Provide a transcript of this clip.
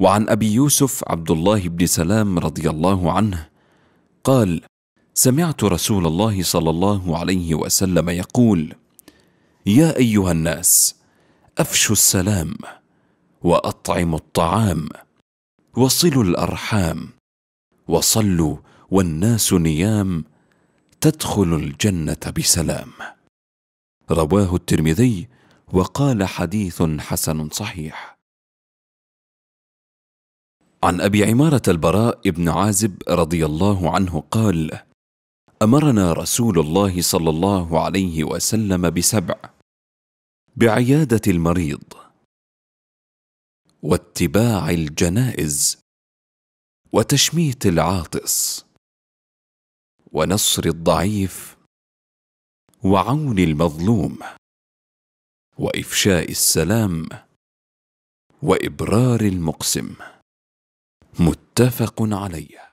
وعن أبي يوسف عبد الله بن سلام رضي الله عنه قال سمعت رسول الله صلى الله عليه وسلم يقول يا أيها الناس أفشوا السلام وأطعموا الطعام وصلوا الأرحام وصلوا والناس نيام تدخل الجنة بسلام رواه الترمذي وقال حديث حسن صحيح عن ابي عماره البراء بن عازب رضي الله عنه قال امرنا رسول الله صلى الله عليه وسلم بسبع بعياده المريض واتباع الجنائز وتشميت العاطس ونصر الضعيف وعون المظلوم وافشاء السلام وابرار المقسم متفق عليه